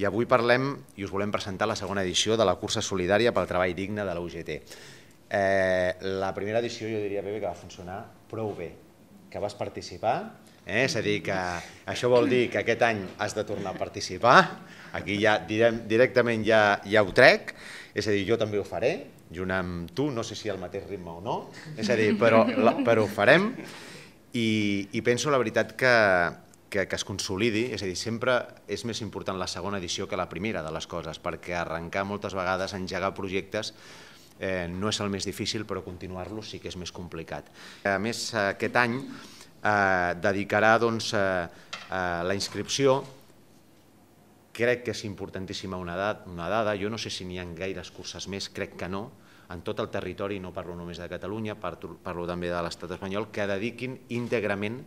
I avui parlem i us volem presentar la segona edició de la cursa solidària pel treball digne de la UGT. Eh, la primera edició jo diria, bé que va funcionar prou bé, que vas participar, eh? és a dir, que això vol dir que aquest any has de tornar a participar, aquí ja direm, directament ja, ja ho trec, és a dir, jo també ho faré, junt amb tu, no sé si al mateix ritme o no, és a dir, però, però ho farem, i, i penso la veritat que, que, que es consolidi, és a dir, sempre és més important la segona edició que la primera de les coses, perquè arrencar moltes vegades, engegar projectes, eh, no és el més difícil, però continuar-lo sí que és més complicat. A més, aquest any eh, dedicarà doncs, eh, eh, la inscripció crec que és importantíssima una, edat, una dada, jo no sé si n'hi ha gaires curses més, crec que no, en tot el territori, no parlo només de Catalunya, parlo, parlo també de l'estat espanyol, que dediquin íntegrament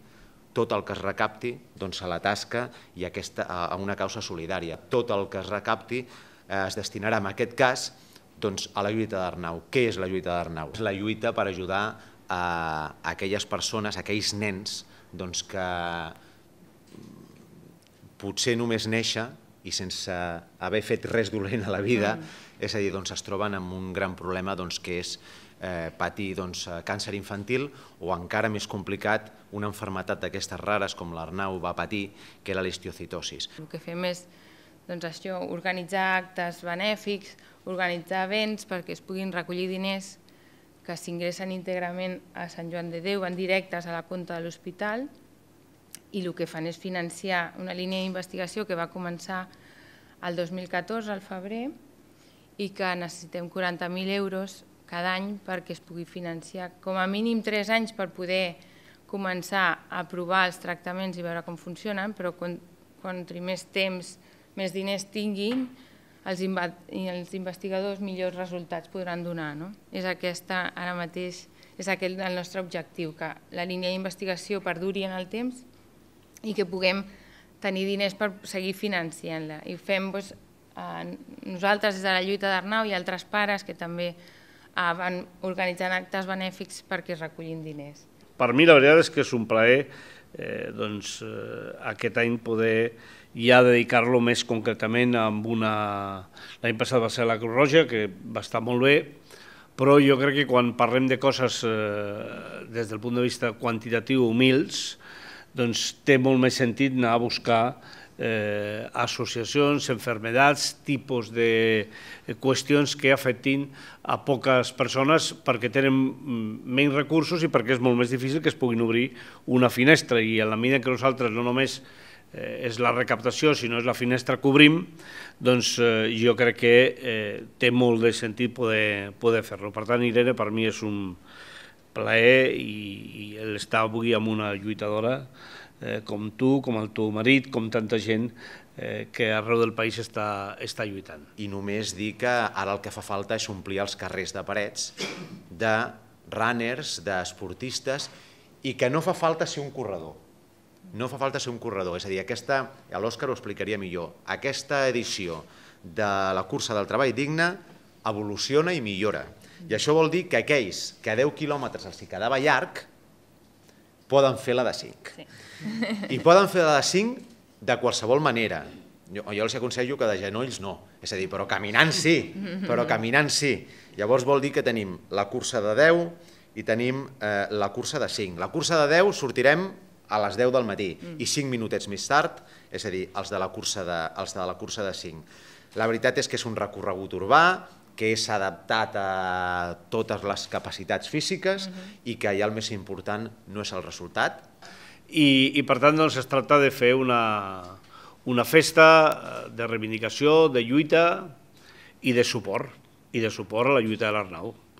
tot el que es recapti doncs, a la tasca i aquesta, a una causa solidària. Tot el que es recapti eh, es destinarà, en aquest cas, doncs, a la lluita d'Arnau. Què és la lluita d'Arnau? És la lluita per ajudar a aquelles persones, a aquells nens doncs, que potser només néixer i sense haver fet res dolent a la vida, mm. és a dir, doncs, es troben amb un gran problema doncs, que és eh, patir doncs, eh, càncer infantil o encara més complicat una enfermetat d'aquestes rares com l'Arnau va patir, que era l'histiocitosis. El que fem és doncs això, organitzar actes benèfics, organitzar events perquè es puguin recollir diners que s'ingressen íntegrament a Sant Joan de Déu en directes a la compta de l'hospital i el que fan és financiar una línia d'investigació que va començar el 2014, al febrer, i que necessitem 40.000 euros cada any perquè es pugui financiar com a mínim tres anys per poder començar a provar els tractaments i veure com funcionen, però quan, quan més temps, més diners tinguin, els, els investigadors millors resultats podran donar. No? És aquesta, ara mateix, és aquest el nostre objectiu, que la línia d'investigació perduri en el temps i que puguem tenir diners per seguir financiant-la. I ho fem doncs, nosaltres des de la lluita d'Arnau i altres pares que també Ah, van organitzant actes benèfics perquè es recollin diners. Per mi la veritat és que és un plaer eh, doncs, eh, aquest any poder ja dedicar-lo més concretament a una... L'any passat va ser la Cruz Roja, que va estar molt bé, però jo crec que quan parlem de coses eh, des del punt de vista quantitatiu humils, doncs té molt més sentit anar a buscar eh, associacions, enfermedats, tipus de eh, qüestions que afectin a poques persones perquè tenen menys recursos i perquè és molt més difícil que es puguin obrir una finestra i a la mida que nosaltres no només eh, és la recaptació, sinó és la finestra que obrim, doncs eh, jo crec que eh, té molt de sentit poder, poder fer-lo. Per tant, Irene, per mi és un plaer i, i l'estar avui amb una lluitadora Eh, com tu, com el teu marit, com tanta gent eh, que arreu del país està, està lluitant. I només dir que ara el que fa falta és omplir els carrers de parets de runners, d'esportistes, i que no fa falta ser un corredor. No fa falta ser un corredor, és a dir, aquesta, l'Òscar ho explicaria millor, aquesta edició de la cursa del treball digne evoluciona i millora. I això vol dir que aquells que a 10 quilòmetres els quedava llarg, poden fer la de 5. Sí. I poden fer la de 5 de qualsevol manera. Jo, jo els aconsello que de genolls no, és a dir, però caminant sí, però caminant sí. Llavors vol dir que tenim la cursa de 10 i tenim eh, la cursa de 5. La cursa de 10 sortirem a les 10 del matí mm. i 5 minutets més tard, és a dir, els de la cursa de, els de la cursa de 5. La veritat és que és un recorregut urbà, que és adaptat a totes les capacitats físiques uh -huh. i que allà el més important no és el resultat. I, i per tant doncs, es tracta de fer una, una festa eh, de reivindicació, de lluita i de suport, i de suport a la lluita de l'Arnau.